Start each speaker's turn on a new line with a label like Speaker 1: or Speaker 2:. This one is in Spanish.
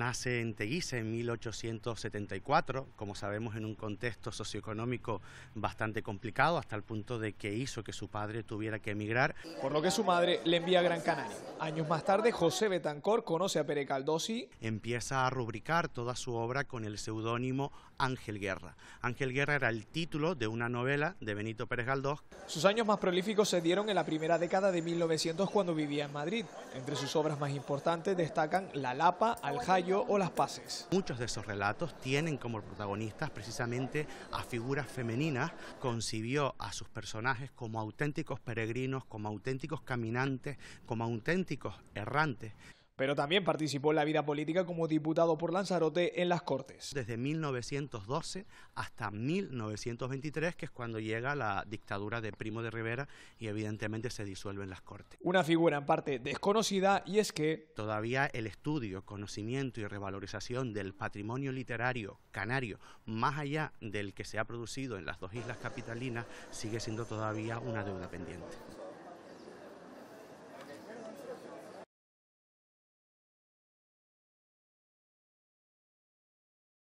Speaker 1: Nace en Teguise en 1874, como sabemos en un contexto socioeconómico bastante complicado, hasta el punto de que hizo que su padre tuviera que emigrar. Por lo que su madre le envía a Gran Canaria. Años más tarde, José Betancor conoce a Pere y... Empieza a rubricar toda su obra con el seudónimo Ángel Guerra. Ángel Guerra era el título de una novela de Benito Pérez Galdós. Sus años más prolíficos se dieron en la primera década de 1900 cuando vivía en Madrid. Entre sus obras más importantes destacan La Lapa, Aljayo, o las paces. Muchos de esos relatos tienen como protagonistas precisamente a figuras femeninas, concibió a sus personajes como auténticos peregrinos, como auténticos caminantes, como auténticos errantes pero también participó en la vida política como diputado por Lanzarote en las Cortes. Desde 1912 hasta 1923, que es cuando llega la dictadura de Primo de Rivera y evidentemente se disuelven las Cortes. Una figura en parte desconocida y es que... Todavía el estudio, conocimiento y revalorización del patrimonio literario canario, más allá del que se ha producido en las dos islas capitalinas, sigue siendo todavía una deuda pendiente.